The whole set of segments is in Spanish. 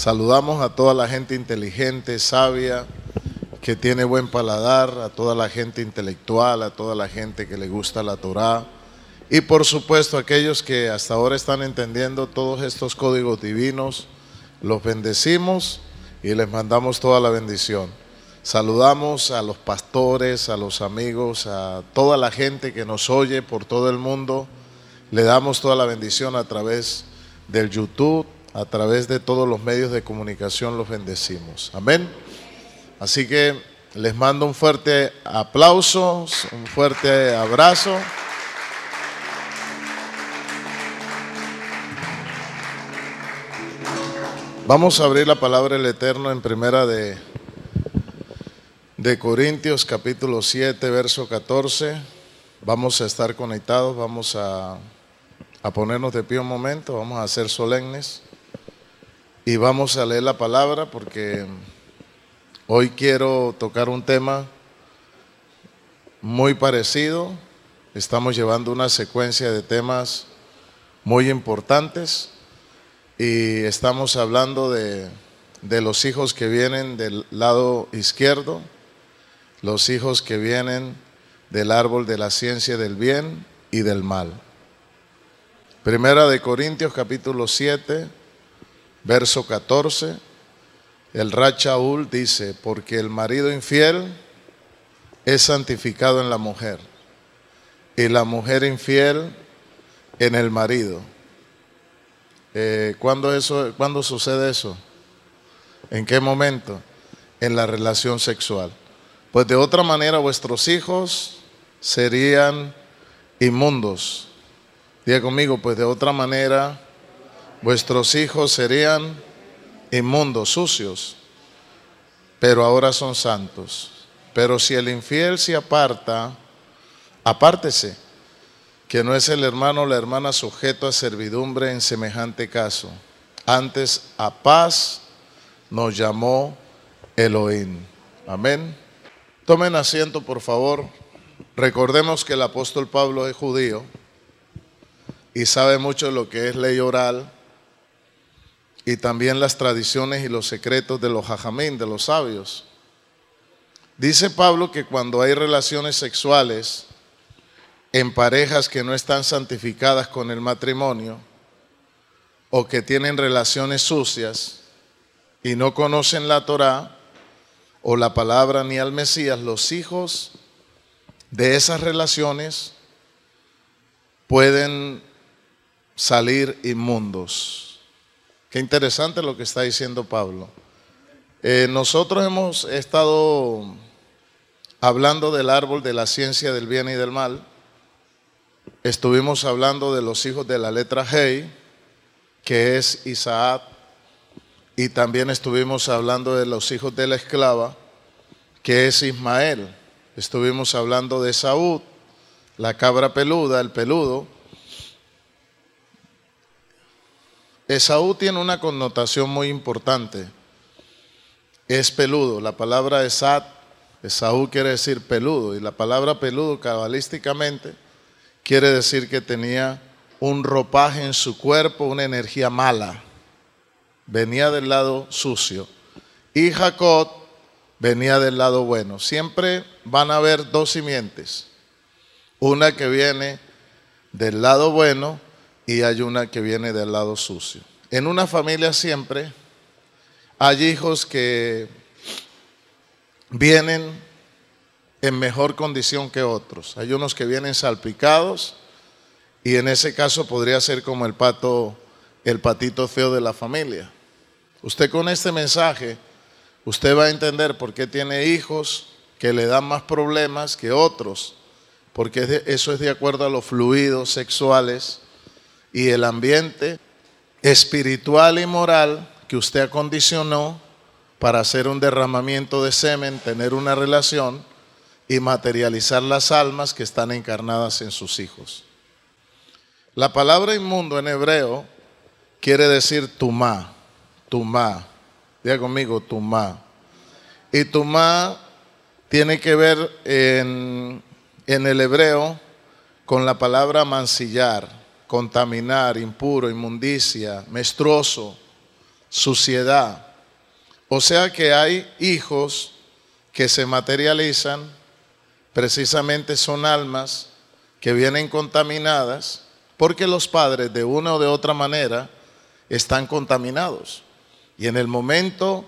Saludamos a toda la gente inteligente, sabia, que tiene buen paladar, a toda la gente intelectual, a toda la gente que le gusta la Torá y por supuesto aquellos que hasta ahora están entendiendo todos estos códigos divinos, los bendecimos y les mandamos toda la bendición. Saludamos a los pastores, a los amigos, a toda la gente que nos oye por todo el mundo. Le damos toda la bendición a través del YouTube, a través de todos los medios de comunicación los bendecimos. Amén. Así que les mando un fuerte aplauso, un fuerte abrazo. Vamos a abrir la palabra del Eterno en primera de, de Corintios capítulo 7, verso 14. Vamos a estar conectados, vamos a, a ponernos de pie un momento, vamos a ser solemnes y vamos a leer la palabra porque hoy quiero tocar un tema muy parecido. Estamos llevando una secuencia de temas muy importantes y estamos hablando de, los hijos que vienen del lado izquierdo, los hijos que vienen del árbol de la ciencia del bien y del mal. Primera de Corintios capítulo 7, verso 14, el Rachaúl dice, porque el marido infiel es santificado en la mujer y la mujer infiel en el marido. Eh, ¿cuándo, eso, ¿Cuándo sucede eso? ¿En qué momento? En la relación sexual. Pues de otra manera vuestros hijos serían inmundos. Diga conmigo, pues de otra manera Vuestros hijos serían inmundos, sucios, pero ahora son santos. Pero si el infiel se aparta, apártese, que no es el hermano o la hermana sujeto a servidumbre en semejante caso. Antes a paz nos llamó Elohim. Amén. Tomen asiento, por favor. Recordemos que el apóstol Pablo es judío y sabe mucho lo que es ley oral y también las tradiciones y los secretos de los jajamín, de los sabios. Dice Pablo que cuando hay relaciones sexuales en parejas que no están santificadas con el matrimonio o que tienen relaciones sucias y no conocen la Torá o la palabra ni al Mesías, los hijos de esas relaciones pueden salir inmundos. Qué interesante lo que está diciendo Pablo. Eh, nosotros hemos estado hablando del árbol de la ciencia del bien y del mal. Estuvimos hablando de los hijos de la letra Hey, que es Isaac. Y también estuvimos hablando de los hijos de la esclava, que es Ismael. Estuvimos hablando de Saúd, la cabra peluda, el peludo Esaú tiene una connotación muy importante. Es peludo. La palabra Esaú quiere decir peludo. Y la palabra peludo cabalísticamente quiere decir que tenía un ropaje en su cuerpo, una energía mala. Venía del lado sucio. Y Jacob venía del lado bueno. Siempre van a haber dos simientes. Una que viene del lado bueno y hay una que viene del lado sucio. En una familia siempre hay hijos que vienen en mejor condición que otros. Hay unos que vienen salpicados y en ese caso podría ser como el pato, el patito feo de la familia. Usted con este mensaje, usted va a entender por qué tiene hijos que le dan más problemas que otros, porque eso es de acuerdo a los fluidos sexuales y el ambiente espiritual y moral que usted acondicionó para hacer un derramamiento de semen, tener una relación y materializar las almas que están encarnadas en sus hijos. La palabra inmundo en hebreo quiere decir tumá, tumá. Diga conmigo, tumá. Y tumá tiene que ver en, en el hebreo con la palabra mancillar contaminar, impuro, inmundicia, mestruoso, suciedad. O sea que hay hijos que se materializan, precisamente son almas que vienen contaminadas porque los padres de una o de otra manera están contaminados. Y en el momento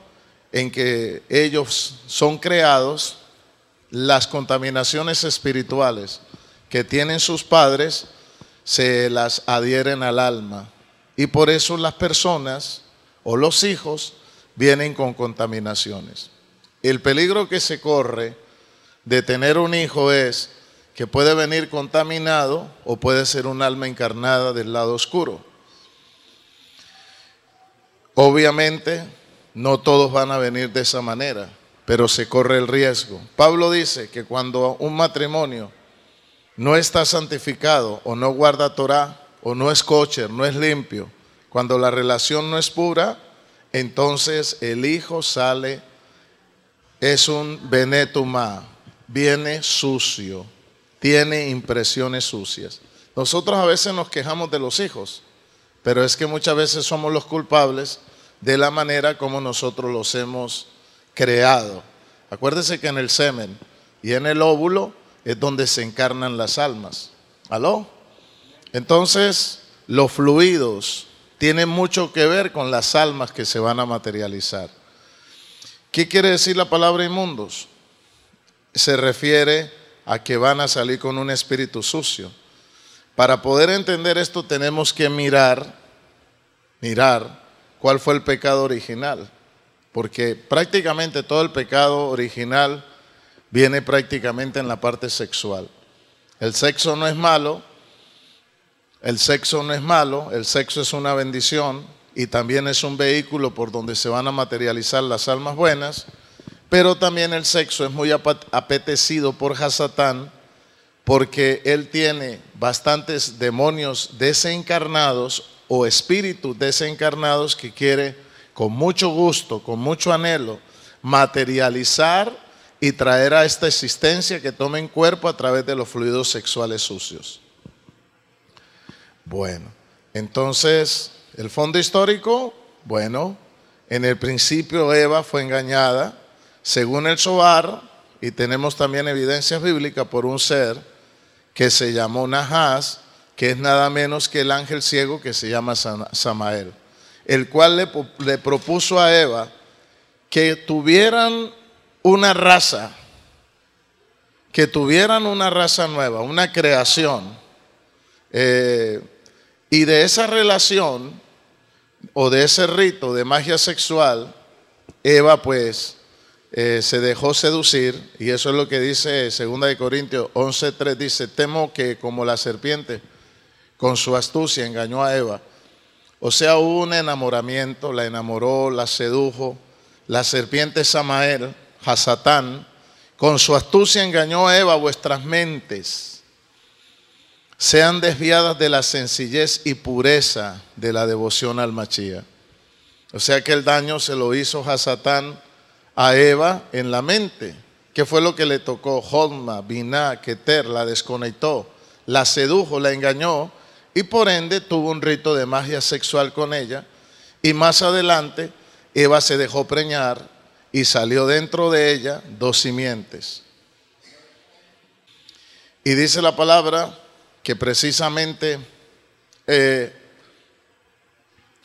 en que ellos son creados, las contaminaciones espirituales que tienen sus padres se las adhieren al alma. Y por eso las personas o los hijos vienen con contaminaciones. El peligro que se corre de tener un hijo es que puede venir contaminado o puede ser un alma encarnada del lado oscuro. Obviamente, no todos van a venir de esa manera, pero se corre el riesgo. Pablo dice que cuando un matrimonio no está santificado o no guarda Torah o no es kosher, no es limpio, cuando la relación no es pura, entonces el hijo sale, es un benetuma, viene sucio, tiene impresiones sucias. Nosotros a veces nos quejamos de los hijos, pero es que muchas veces somos los culpables de la manera como nosotros los hemos creado. Acuérdese que en el semen y en el óvulo es donde se encarnan las almas. ¿Aló? Entonces, los fluidos tienen mucho que ver con las almas que se van a materializar. ¿Qué quiere decir la palabra inmundos? Se refiere a que van a salir con un espíritu sucio. Para poder entender esto tenemos que mirar, mirar cuál fue el pecado original, porque prácticamente todo el pecado original viene prácticamente en la parte sexual. El sexo no es malo, el sexo no es malo, el sexo es una bendición y también es un vehículo por donde se van a materializar las almas buenas, pero también el sexo es muy apetecido por Hasatán porque él tiene bastantes demonios desencarnados o espíritus desencarnados que quiere con mucho gusto, con mucho anhelo, materializar y traer a esta existencia que tomen cuerpo a través de los fluidos sexuales sucios. Bueno, entonces, el fondo histórico, bueno, en el principio Eva fue engañada, según el Sobar, y tenemos también evidencia bíblica por un ser que se llamó Nahas, que es nada menos que el ángel ciego que se llama Samael, el cual le, le propuso a Eva que tuvieran una raza, que tuvieran una raza nueva, una creación, eh, y de esa relación o de ese rito de magia sexual, Eva pues eh, se dejó seducir, y eso es lo que dice Segunda de Corintios 11.3, dice, temo que como la serpiente con su astucia engañó a Eva, o sea, hubo un enamoramiento, la enamoró, la sedujo, la serpiente Samael, Hasatán con su astucia engañó a Eva, vuestras mentes sean desviadas de la sencillez y pureza de la devoción al Machía. O sea que el daño se lo hizo a a Eva en la mente. que fue lo que le tocó? Jodma, Biná, Keter, la desconectó, la sedujo, la engañó y por ende tuvo un rito de magia sexual con ella. Y más adelante, Eva se dejó preñar y salió dentro de ella dos simientes. Y dice la palabra que precisamente eh,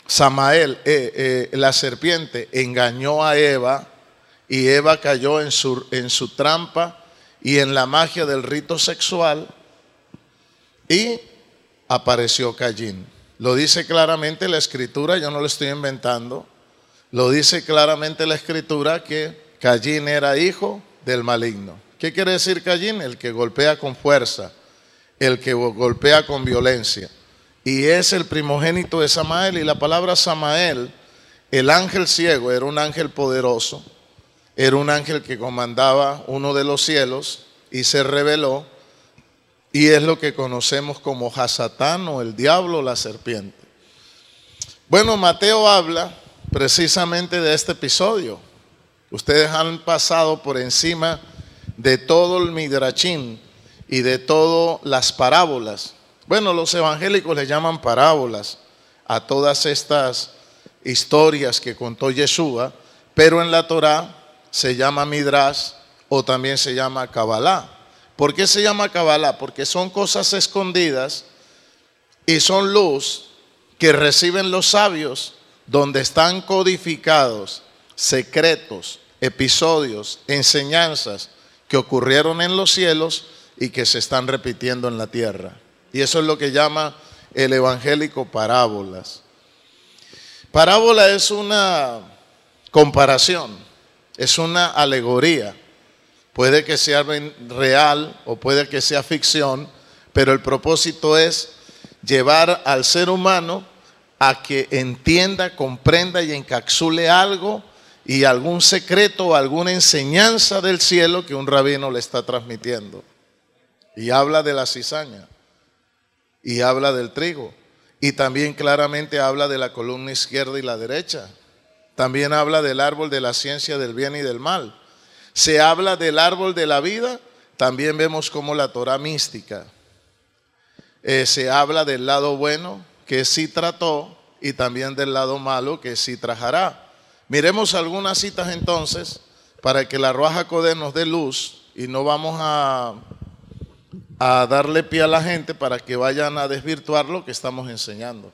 Samael, eh, eh, la serpiente, engañó a Eva y Eva cayó en su, en su trampa y en la magia del rito sexual y apareció Callín. Lo dice claramente la escritura, yo no lo estoy inventando. Lo dice claramente la escritura que Callín era hijo del maligno. ¿Qué quiere decir Callín? El que golpea con fuerza, el que golpea con violencia. Y es el primogénito de Samael. Y la palabra Samael, el ángel ciego, era un ángel poderoso, era un ángel que comandaba uno de los cielos y se reveló. Y es lo que conocemos como Hasatán o el diablo, la serpiente. Bueno, Mateo habla precisamente de este episodio. Ustedes han pasado por encima de todo el midrachín y de todas las parábolas. Bueno, los evangélicos le llaman parábolas a todas estas historias que contó Yeshua, pero en la Torá se llama Midrash o también se llama Kabbalah. ¿Por qué se llama Kabbalah? Porque son cosas escondidas y son luz que reciben los sabios donde están codificados secretos, episodios, enseñanzas que ocurrieron en los cielos y que se están repitiendo en la tierra. Y eso es lo que llama el evangélico parábolas. Parábola es una comparación, es una alegoría. Puede que sea real o puede que sea ficción, pero el propósito es llevar al ser humano a que entienda, comprenda y encapsule algo y algún secreto o alguna enseñanza del cielo que un rabino le está transmitiendo. Y habla de la cizaña, y habla del trigo, y también claramente habla de la columna izquierda y la derecha. También habla del árbol de la ciencia del bien y del mal. Se habla del árbol de la vida, también vemos como la Torah mística. Eh, se habla del lado bueno, que sí trató, y también del lado malo, que sí trajará. Miremos algunas citas entonces, para que la roja Codé nos dé luz, y no vamos a, a darle pie a la gente para que vayan a desvirtuar lo que estamos enseñando.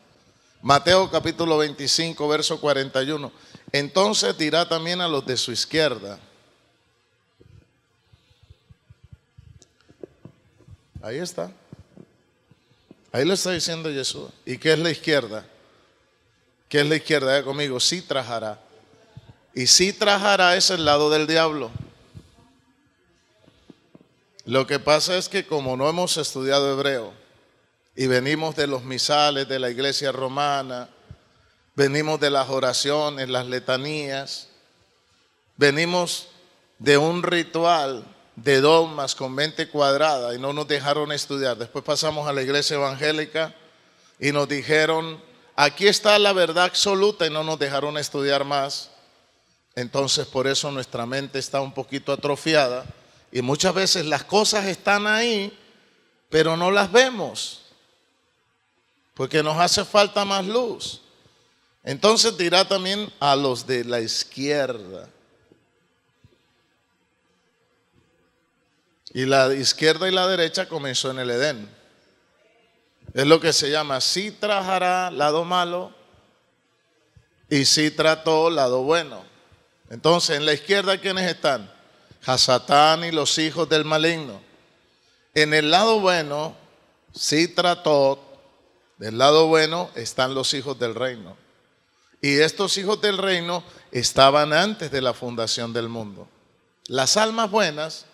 Mateo capítulo 25, verso 41. Entonces dirá también a los de su izquierda. Ahí está. Ahí lo está diciendo Jesús. ¿Y qué es la izquierda? ¿Qué es la izquierda? conmigo, sí trajará. Y si trajará es el lado del diablo. Lo que pasa es que como no hemos estudiado hebreo y venimos de los misales de la iglesia romana, venimos de las oraciones, las letanías, venimos de un ritual de dogmas con mente cuadrada y no nos dejaron estudiar. Después pasamos a la iglesia evangélica y nos dijeron, aquí está la verdad absoluta y no nos dejaron estudiar más. Entonces por eso nuestra mente está un poquito atrofiada y muchas veces las cosas están ahí, pero no las vemos, porque nos hace falta más luz. Entonces dirá también a los de la izquierda, Y la izquierda y la derecha comenzó en el Edén. Es lo que se llama si trajará lado malo y si trató lado bueno. Entonces, en la izquierda, ¿quiénes están? Hasatán y los hijos del maligno. En el lado bueno, si trató, del lado bueno están los hijos del reino. Y estos hijos del reino estaban antes de la fundación del mundo. Las almas buenas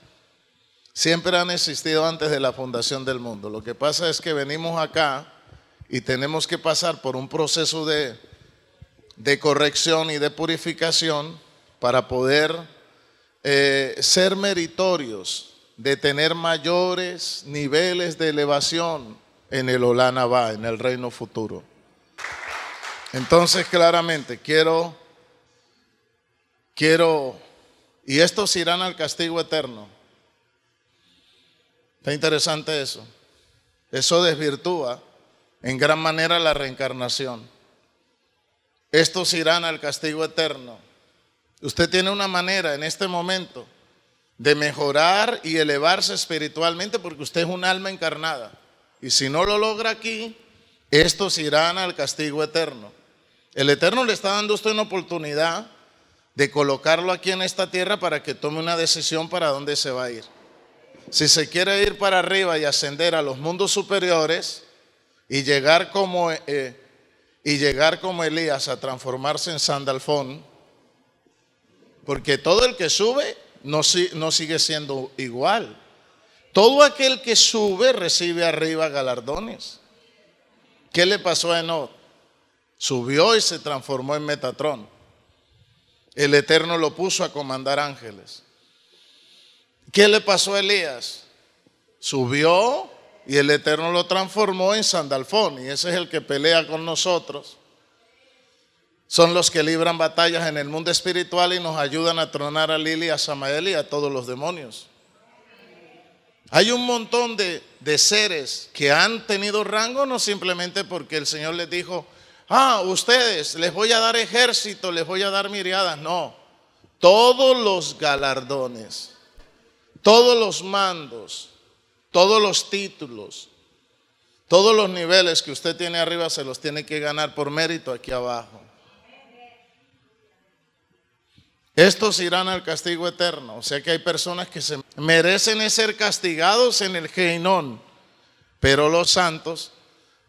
siempre han existido antes de la fundación del mundo. Lo que pasa es que venimos acá y tenemos que pasar por un proceso de, corrección y de purificación para poder eh, ser meritorios de tener mayores niveles de elevación en el Olanabá, en el reino futuro. Entonces, claramente, quiero, quiero, y estos irán al castigo eterno interesante eso. Eso desvirtúa en gran manera la reencarnación. Estos irán al castigo eterno. Usted tiene una manera en este momento de mejorar y elevarse espiritualmente porque usted es un alma encarnada. Y si no lo logra aquí, estos irán al castigo eterno. El Eterno le está dando a usted una oportunidad de colocarlo aquí en esta tierra para que tome una decisión para dónde se va a ir. Si se quiere ir para arriba y ascender a los mundos superiores y llegar como, eh, y llegar como Elías a transformarse en Sandalfón, porque todo el que sube no, no sigue siendo igual. Todo aquel que sube recibe arriba galardones. ¿Qué le pasó a Enoch? Subió y se transformó en Metatrón. El Eterno lo puso a comandar ángeles. ¿Qué le pasó a Elías? Subió y el Eterno lo transformó en Sandalfón, y ese es el que pelea con nosotros. Son los que libran batallas en el mundo espiritual y nos ayudan a tronar a Lili, a Samael y a todos los demonios. Hay un montón de, de seres que han tenido rango, no simplemente porque el Señor les dijo, ah, ustedes, les voy a dar ejército, les voy a dar miriadas. No, todos los galardones todos los mandos, todos los títulos, todos los niveles que usted tiene arriba se los tiene que ganar por mérito aquí abajo. Estos irán al castigo eterno. O sea que hay personas que se merecen ser castigados en el Geinón, pero los santos,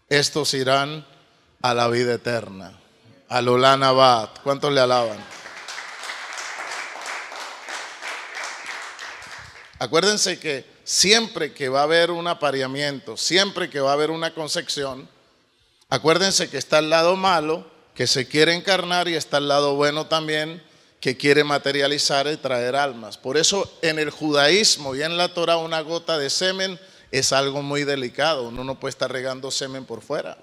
estos irán a la vida eterna. A Olaná Abad, ¿Cuántos le alaban? Acuérdense que siempre que va a haber un apareamiento, siempre que va a haber una concepción, acuérdense que está el lado malo, que se quiere encarnar, y está el lado bueno también, que quiere materializar y traer almas. Por eso en el judaísmo y en la Torah una gota de semen es algo muy delicado. Uno no puede estar regando semen por fuera.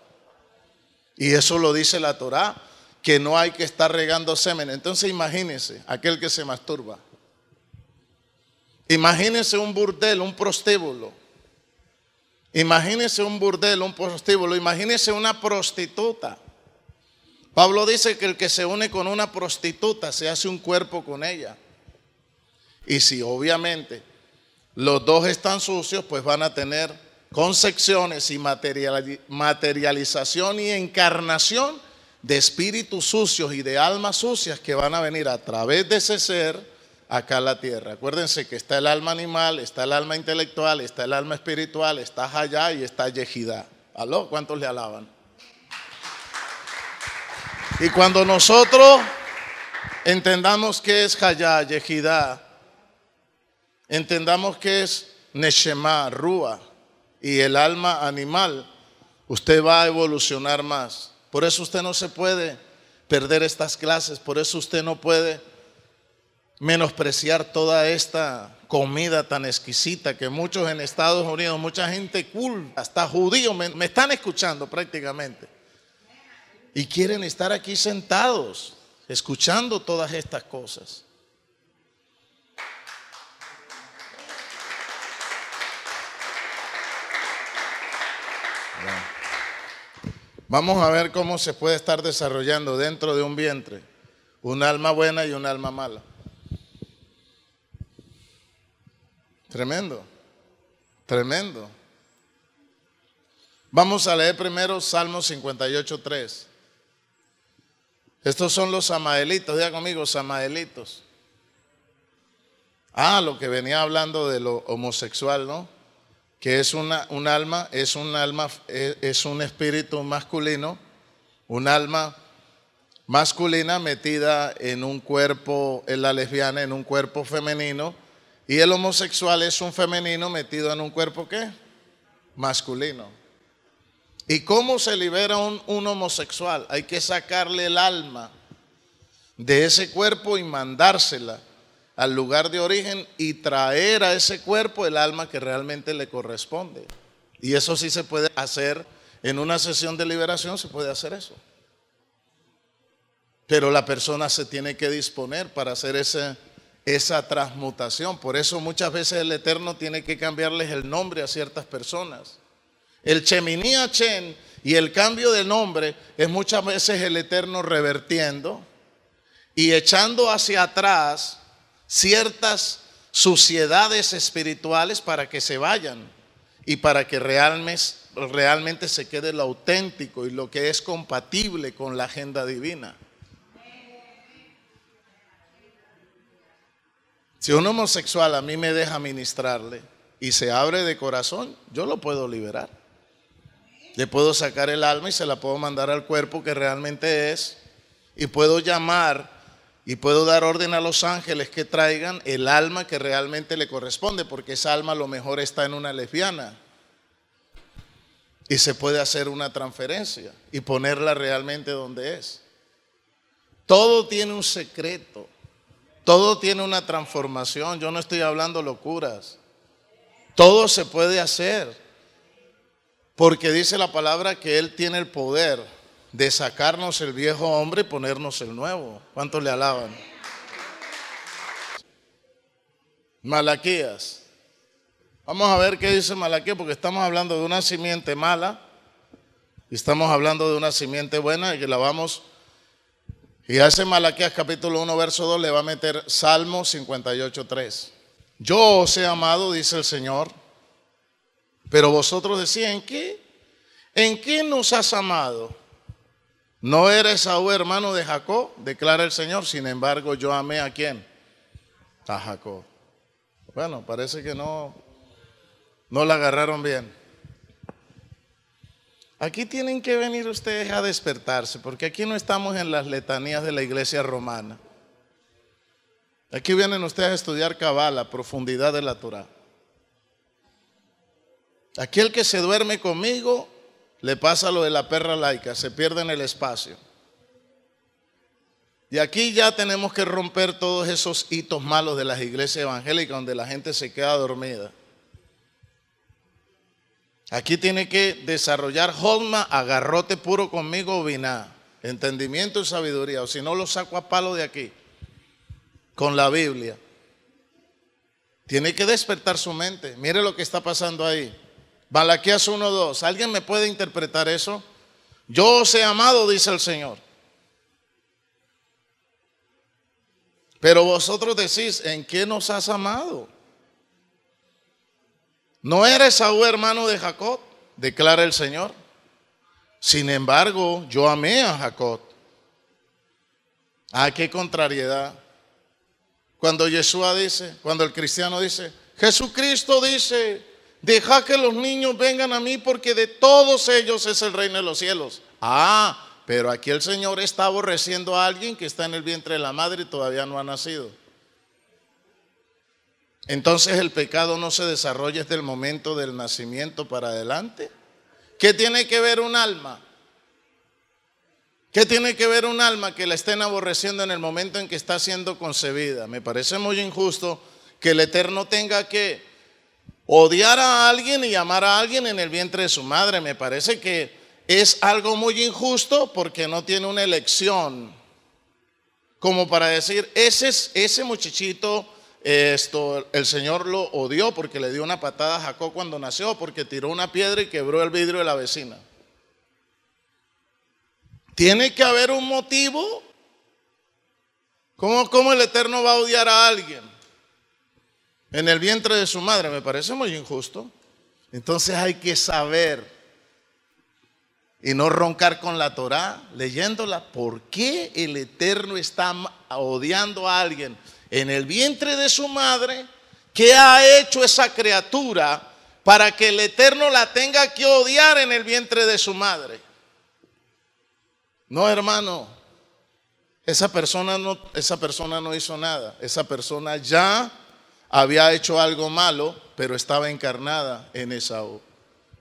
Y eso lo dice la Torah, que no hay que estar regando semen. Entonces imagínense, aquel que se masturba. Imagínense un burdel, un prostíbulo. Imagínense un burdel, un prostíbulo. Imagínense una prostituta. Pablo dice que el que se une con una prostituta se hace un cuerpo con ella. Y si obviamente los dos están sucios, pues van a tener concepciones y materialización y encarnación de espíritus sucios y de almas sucias que van a venir a través de ese ser acá la tierra. Acuérdense que está el alma animal, está el alma intelectual, está el alma espiritual, está allá y está Yejida ¿Aló? ¿Cuántos le alaban? Y cuando nosotros entendamos que es Hayá, Yejida entendamos que es Neshema, Rúa y el alma animal, usted va a evolucionar más. Por eso usted no se puede perder estas clases, por eso usted no puede menospreciar toda esta comida tan exquisita que muchos en Estados Unidos, mucha gente culta, hasta judío me están escuchando prácticamente. Y quieren estar aquí sentados, escuchando todas estas cosas. Vamos a ver cómo se puede estar desarrollando dentro de un vientre un alma buena y un alma mala. Tremendo, tremendo. Vamos a leer primero Salmo 58, 3. Estos son los amadelitos, diga conmigo, amadelitos Ah, lo que venía hablando de lo homosexual, ¿no? Que es una, un alma, es un alma, e, es un espíritu masculino, un alma masculina metida en un cuerpo, en la lesbiana, en un cuerpo femenino y el homosexual es un femenino metido en un cuerpo qué? Masculino. ¿Y cómo se libera un, un homosexual? Hay que sacarle el alma de ese cuerpo y mandársela al lugar de origen y traer a ese cuerpo el alma que realmente le corresponde. Y eso sí se puede hacer en una sesión de liberación, se puede hacer eso. Pero la persona se tiene que disponer para hacer ese, esa transmutación. Por eso muchas veces el Eterno tiene que cambiarles el nombre a ciertas personas. El Cheminía Chen y el cambio de nombre es muchas veces el Eterno revertiendo y echando hacia atrás ciertas suciedades espirituales para que se vayan y para que realmente, realmente se quede lo auténtico y lo que es compatible con la agenda divina. Si un homosexual a mí me deja ministrarle y se abre de corazón, yo lo puedo liberar. Le puedo sacar el alma y se la puedo mandar al cuerpo que realmente es. Y puedo llamar y puedo dar orden a los ángeles que traigan el alma que realmente le corresponde, porque esa alma a lo mejor está en una lesbiana. Y se puede hacer una transferencia y ponerla realmente donde es. Todo tiene un secreto. Todo tiene una transformación. Yo no estoy hablando locuras. Todo se puede hacer. Porque dice la palabra que Él tiene el poder de sacarnos el viejo hombre y ponernos el nuevo. ¿Cuántos le alaban? Malaquías. Vamos a ver qué dice Malaquías, porque estamos hablando de una simiente mala y estamos hablando de una simiente buena y que la vamos y hace Malaquías capítulo 1, verso 2 le va a meter Salmo 58, 3. Yo os he amado, dice el Señor, pero vosotros decís, ¿en qué? ¿En qué nos has amado? No eres aún hermano de Jacob, declara el Señor. Sin embargo, yo amé a quién? A Jacob. Bueno, parece que no, no la agarraron bien. Aquí tienen que venir ustedes a despertarse, porque aquí no estamos en las letanías de la iglesia romana. Aquí vienen ustedes a estudiar cabala, profundidad de la Torah. Aquí el que se duerme conmigo le pasa lo de la perra laica, se pierde en el espacio. Y aquí ya tenemos que romper todos esos hitos malos de las iglesias evangélicas donde la gente se queda dormida. Aquí tiene que desarrollar Holma, agarrote puro conmigo, Biná. Entendimiento y sabiduría. O si no, lo saco a palo de aquí. Con la Biblia. Tiene que despertar su mente. Mire lo que está pasando ahí. Balaquías 1.2. ¿Alguien me puede interpretar eso? Yo os he amado, dice el Señor. Pero vosotros decís, ¿en qué nos has amado? ¿No eres aún, hermano de Jacob? Declara el Señor. Sin embargo, yo amé a Jacob. Ah, qué contrariedad. Cuando Yeshua dice, cuando el cristiano dice, Jesucristo dice, deja que los niños vengan a mí porque de todos ellos es el reino de los cielos. Ah, pero aquí el Señor está aborreciendo a alguien que está en el vientre de la madre y todavía no ha nacido. Entonces el pecado no se desarrolla desde el momento del nacimiento para adelante. ¿Qué tiene que ver un alma? ¿Qué tiene que ver un alma que la estén aborreciendo en el momento en que está siendo concebida? Me parece muy injusto que el Eterno tenga que odiar a alguien y amar a alguien en el vientre de su madre. Me parece que es algo muy injusto porque no tiene una elección. Como para decir, ese, ese muchachito esto, el Señor lo odió porque le dio una patada a Jacob cuando nació, porque tiró una piedra y quebró el vidrio de la vecina. Tiene que haber un motivo. ¿Cómo, el Eterno va a odiar a alguien? En el vientre de su madre, me parece muy injusto. Entonces hay que saber y no roncar con la Torá leyéndola. ¿Por qué el Eterno está odiando a alguien? en el vientre de su madre, ¿qué ha hecho esa criatura para que el Eterno la tenga que odiar en el vientre de su madre? No, hermano, esa persona no, esa persona no hizo nada, esa persona ya había hecho algo malo, pero estaba encarnada en esa obra.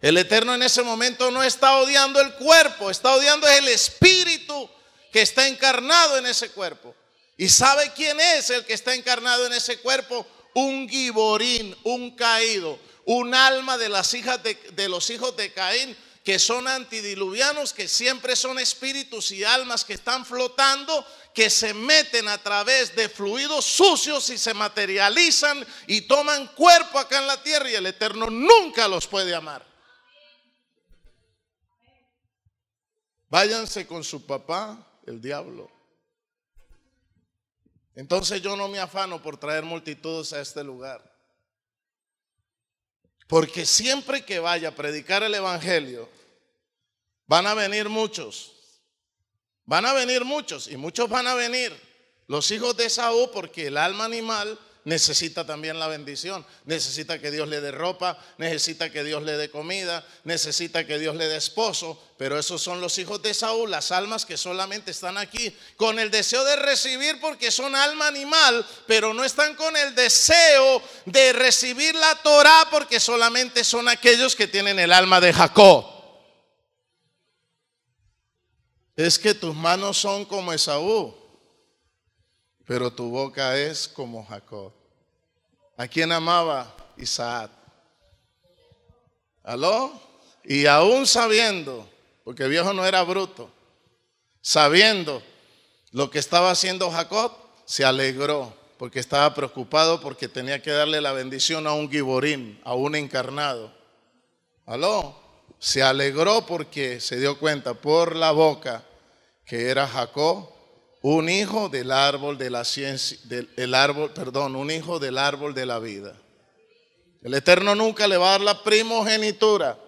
El Eterno en ese momento no está odiando el cuerpo, está odiando el espíritu que está encarnado en ese cuerpo. ¿Y sabe quién es el que está encarnado en ese cuerpo? Un giborín, un caído, un alma de las hijas de, los hijos de Caín que son antidiluvianos, que siempre son espíritus y almas que están flotando, que se meten a través de fluidos sucios y se materializan y toman cuerpo acá en la tierra y el Eterno nunca los puede amar. Váyanse con su papá, el diablo. Entonces yo no me afano por traer multitudes a este lugar. Porque siempre que vaya a predicar el Evangelio, van a venir muchos. Van a venir muchos y muchos van a venir. Los hijos de Saúl, porque el alma animal necesita también la bendición, necesita que Dios le dé ropa, necesita que Dios le dé comida, necesita que Dios le dé esposo, pero esos son los hijos de Saúl, las almas que solamente están aquí con el deseo de recibir porque son alma animal, pero no están con el deseo de recibir la Torah porque solamente son aquellos que tienen el alma de Jacob. Es que tus manos son como Esaú pero tu boca es como Jacob. ¿A quién amaba Isaac? ¿Aló? Y aún sabiendo, porque el viejo no era bruto, sabiendo lo que estaba haciendo Jacob, se alegró porque estaba preocupado porque tenía que darle la bendición a un giborín, a un encarnado. ¿Aló? Se alegró porque se dio cuenta por la boca que era Jacob un hijo del árbol de la ciencia, del el árbol, perdón, un hijo del árbol de la vida. El Eterno nunca le va a dar la primogenitura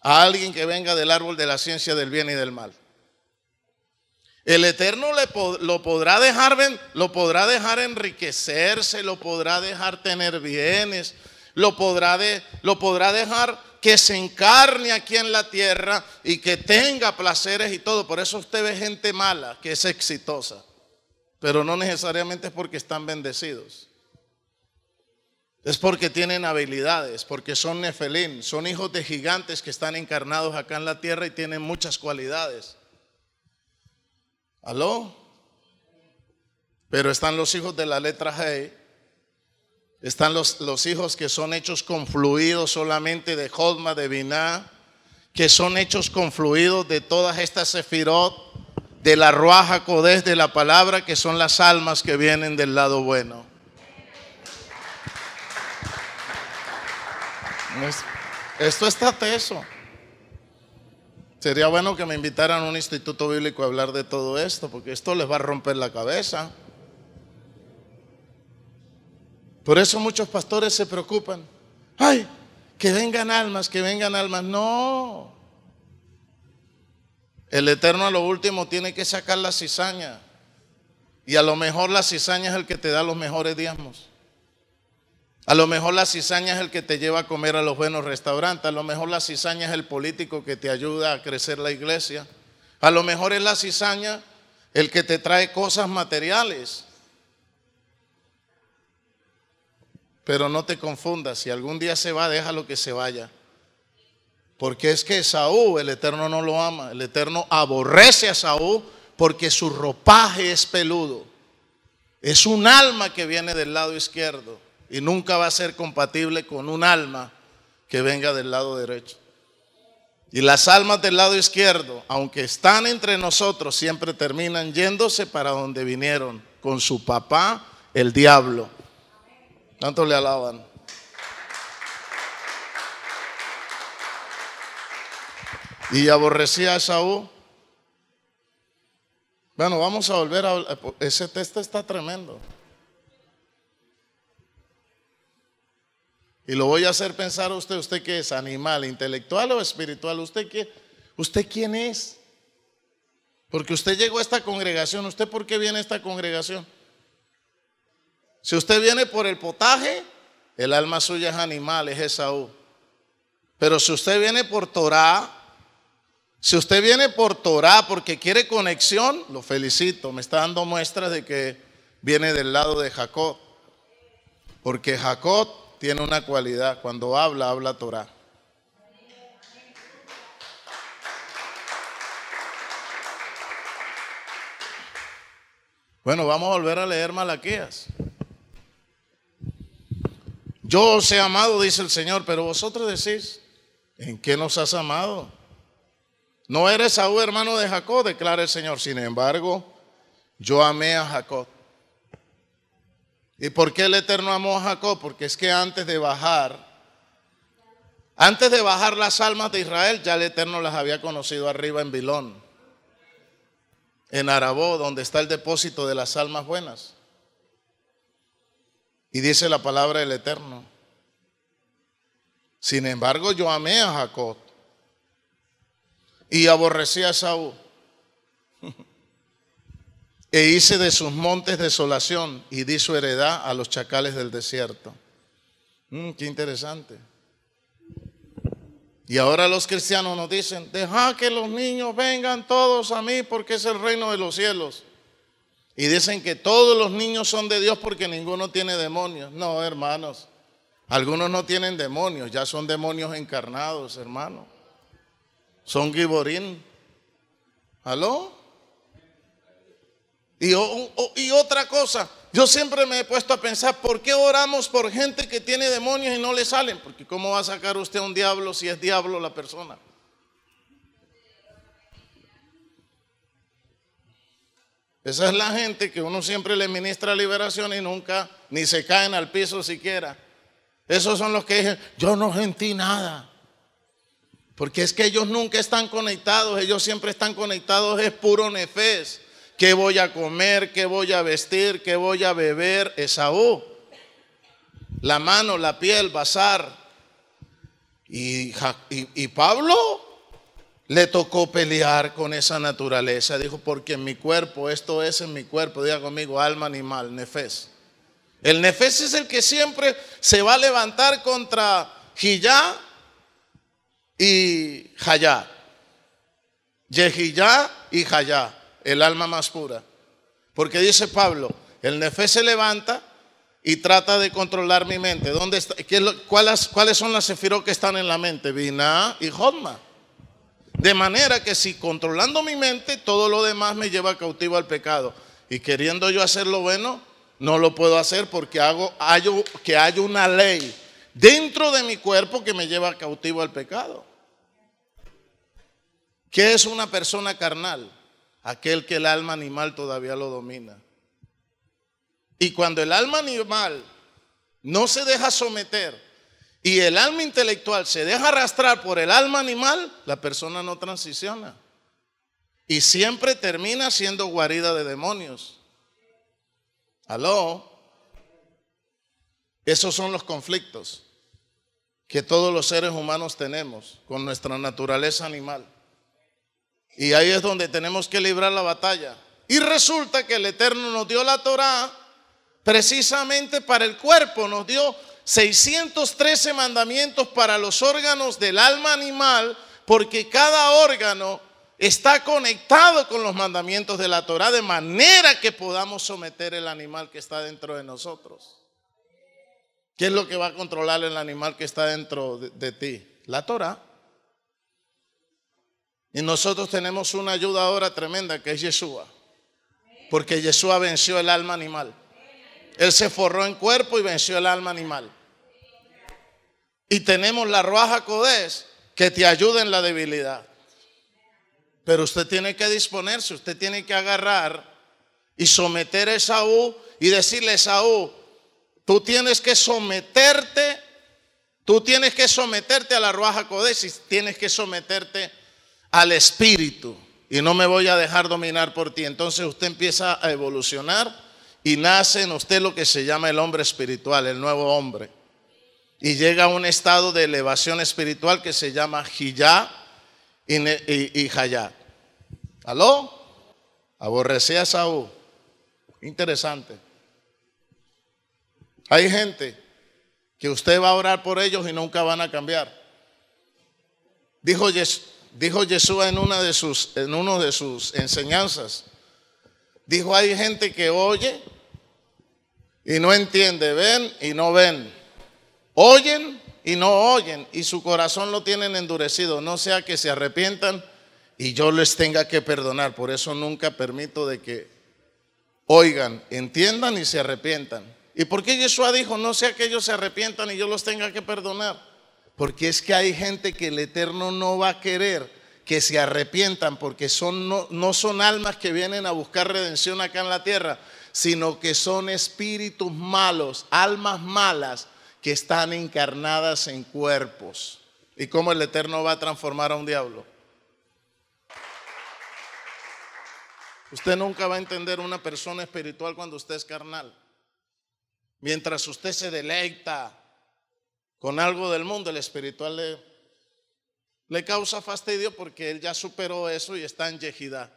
a alguien que venga del árbol de la ciencia del bien y del mal. El Eterno lo, podrá dejar, lo podrá dejar enriquecerse, lo podrá dejar tener bienes, lo podrá, de, lo podrá dejar que se encarne aquí en la tierra y que tenga placeres y todo. Por eso usted ve gente mala que es exitosa, pero no necesariamente es porque están bendecidos. Es porque tienen habilidades, porque son nefelín, son hijos de gigantes que están encarnados acá en la tierra y tienen muchas cualidades. ¿Aló? Pero están los hijos de la letra G están los, los hijos que son hechos con fluidos solamente de Jodma, de Biná, que son hechos con fluidos de todas estas sefirot, de la ruaja codés de la palabra, que son las almas que vienen del lado bueno. Esto está teso. Sería bueno que me invitaran a un instituto bíblico a hablar de todo esto, porque esto les va a romper la cabeza. Por eso muchos pastores se preocupan. Ay, que vengan almas, que vengan almas. No. El Eterno a lo último tiene que sacar la cizaña. Y a lo mejor la cizaña es el que te da los mejores diezmos. A lo mejor la cizaña es el que te lleva a comer a los buenos restaurantes. A lo mejor la cizaña es el político que te ayuda a crecer la iglesia. A lo mejor es la cizaña el que te trae cosas materiales. Pero no te confundas, si algún día se va, déjalo que se vaya. Porque es que Saúl, el Eterno no lo ama, el Eterno aborrece a Saúl porque su ropaje es peludo. Es un alma que viene del lado izquierdo y nunca va a ser compatible con un alma que venga del lado derecho. Y las almas del lado izquierdo, aunque están entre nosotros, siempre terminan yéndose para donde vinieron, con su papá, el diablo. Tanto le alaban. Y aborrecía a Saúl Bueno, vamos a volver a... Ese texto está tremendo. Y lo voy a hacer pensar a usted, ¿usted qué es? ¿Animal, intelectual o espiritual? ¿Usted qué? ¿Usted quién es? Porque usted llegó a esta congregación, ¿usted por qué viene a esta congregación? Si usted viene por el potaje, el alma suya es animal, es Esaú. Pero si usted viene por Torah, si usted viene por Torah porque quiere conexión, lo felicito, me está dando muestras de que viene del lado de Jacob. Porque Jacob tiene una cualidad, cuando habla, habla Torah. Bueno, vamos a volver a leer Malaquías. Yo os he amado, dice el Señor, pero vosotros decís, ¿en qué nos has amado? No eres Saúl hermano de Jacob, declara el Señor. Sin embargo, yo amé a Jacob. ¿Y por qué el Eterno amó a Jacob? Porque es que antes de bajar, antes de bajar las almas de Israel, ya el Eterno las había conocido arriba en Bilón, en Arabó, donde está el depósito de las almas buenas. Y dice la palabra del Eterno. Sin embargo, yo amé a Jacob y aborrecí a Saúl. e hice de sus montes desolación y di su heredad a los chacales del desierto. Mm, qué interesante. Y ahora los cristianos nos dicen, deja que los niños vengan todos a mí porque es el reino de los cielos. Y dicen que todos los niños son de Dios porque ninguno tiene demonios. No, hermanos. Algunos no tienen demonios, ya son demonios encarnados, hermanos. Son giborín. ¿Aló? Y, y otra cosa, yo siempre me he puesto a pensar, ¿por qué oramos por gente que tiene demonios y no le salen? Porque ¿cómo va a sacar usted un diablo si es diablo la persona? Esa es la gente que uno siempre le ministra liberación y nunca ni se caen al piso siquiera. Esos son los que dicen, yo no sentí nada. Porque es que ellos nunca están conectados, ellos siempre están conectados, es puro nefes. ¿Qué voy a comer? ¿Qué voy a vestir? ¿Qué voy a beber? Esaú. La mano, la piel, bazar. ¿Y, y, y Pablo? le tocó pelear con esa naturaleza. Dijo, porque en mi cuerpo, esto es en mi cuerpo, diga conmigo, alma animal, nefes. El nefes es el que siempre se va a levantar contra Hiyá y Hayá. Yehiyá y Hayá, el alma más pura. Porque dice Pablo, el nefes se levanta y trata de controlar mi mente. ¿Dónde está? ¿Cuáles, ¿Cuáles son las sefirot que están en la mente? Binah y Jodma. De manera que si controlando mi mente, todo lo demás me lleva cautivo al pecado. Y queriendo yo hacer lo bueno, no lo puedo hacer porque hago, hay que hay una ley dentro de mi cuerpo que me lleva cautivo al pecado. ¿Qué es una persona carnal? Aquel que el alma animal todavía lo domina. Y cuando el alma animal no se deja someter y el alma intelectual se deja arrastrar por el alma animal, la persona no transiciona. Y siempre termina siendo guarida de demonios. Aló. Esos son los conflictos que todos los seres humanos tenemos con nuestra naturaleza animal. Y ahí es donde tenemos que librar la batalla. Y resulta que el Eterno nos dio la Torah precisamente para el cuerpo, nos dio 613 mandamientos para los órganos del alma animal, porque cada órgano está conectado con los mandamientos de la Torah, de manera que podamos someter el animal que está dentro de nosotros. ¿Qué es lo que va a controlar el animal que está dentro de, ti? La Torah. Y nosotros tenemos una ayuda ahora tremenda que es Yeshua. Porque Yeshua venció el alma animal. Él se forró en cuerpo y venció el alma animal. Y tenemos la Ruaja Codés que te ayuda en la debilidad. Pero usted tiene que disponerse, usted tiene que agarrar y someter a Saúl y decirle, Saúl tú tienes que someterte, tú tienes que someterte a la Ruaja Codés y tienes que someterte al Espíritu. Y no me voy a dejar dominar por ti. Entonces usted empieza a evolucionar y nace en usted lo que se llama el hombre espiritual, el nuevo hombre y llega a un estado de elevación espiritual que se llama Hiyá y, y, y ¿Aló? Aborrecía a Saúl. Interesante. Hay gente que usted va a orar por ellos y nunca van a cambiar. Dijo, Jesús dijo en, una de sus, en uno de sus enseñanzas. Dijo, hay gente que oye y no entiende, ven y no ven. Oyen y no oyen y su corazón lo tienen endurecido, no sea que se arrepientan y yo les tenga que perdonar. Por eso nunca permito de que oigan, entiendan y se arrepientan. ¿Y por qué Yeshua dijo, no sea que ellos se arrepientan y yo los tenga que perdonar? Porque es que hay gente que el Eterno no va a querer que se arrepientan porque son, no son almas que vienen a buscar redención acá en la tierra, sino que son espíritus malos, almas malas que están encarnadas en cuerpos. ¿Y cómo el Eterno va a transformar a un diablo? Usted nunca va a entender una persona espiritual cuando usted es carnal. Mientras usted se deleita con algo del mundo, el espiritual le, causa fastidio porque él ya superó eso y está en Yehidá.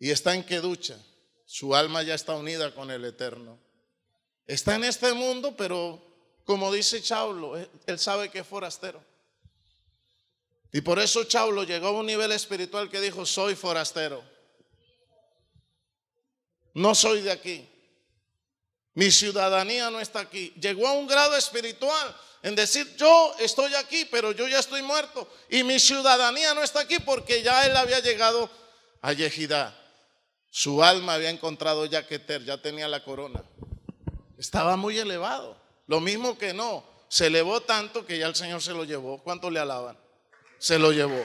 Y está en Keducha. Su alma ya está unida con el Eterno. Está en este mundo, pero como dice Chablo, eh, él sabe que es forastero. Y por eso Chablo llegó a un nivel espiritual que dijo, soy forastero. No soy de aquí. Mi ciudadanía no está aquí. Llegó a un grado espiritual en decir, yo estoy aquí, pero yo ya estoy muerto. Y mi ciudadanía no está aquí porque ya él había llegado a Yehidá. Su alma había encontrado ya ya tenía la corona. Estaba muy elevado. Lo mismo que no. Se elevó tanto que ya el Señor se lo llevó. ¿Cuánto le alaban? Se lo llevó.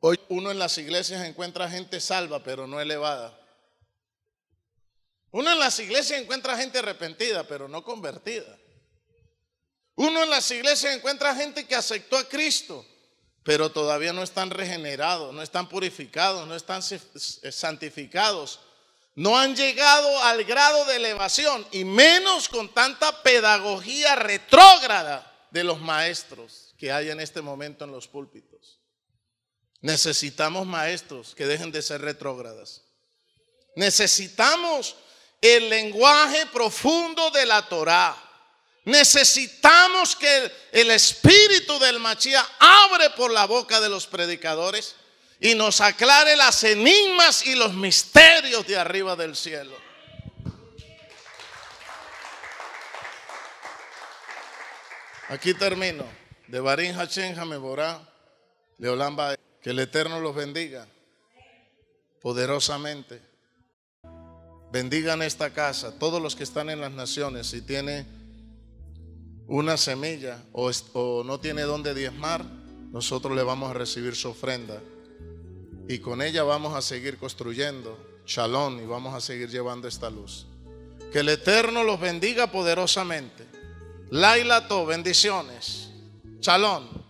Hoy uno en las iglesias encuentra gente salva, pero no elevada. Uno en las iglesias encuentra gente arrepentida, pero no convertida. Uno en las iglesias encuentra gente que aceptó a Cristo, pero todavía no están regenerados, no están purificados, no están santificados. No han llegado al grado de elevación y menos con tanta pedagogía retrógrada de los maestros que hay en este momento en los púlpitos. Necesitamos maestros que dejen de ser retrógradas. Necesitamos el lenguaje profundo de la Torá. Necesitamos que el espíritu del Machía abre por la boca de los predicadores y nos aclare las enigmas y los misterios de arriba del cielo. Aquí termino. De Barín Chenja me de que el Eterno los bendiga poderosamente. Bendigan esta casa, todos los que están en las naciones, si tiene una semilla o, no tiene dónde diezmar, nosotros le vamos a recibir su ofrenda. Y con ella vamos a seguir construyendo Shalom y vamos a seguir llevando esta luz. Que el Eterno los bendiga poderosamente. Laila To, bendiciones. Shalom.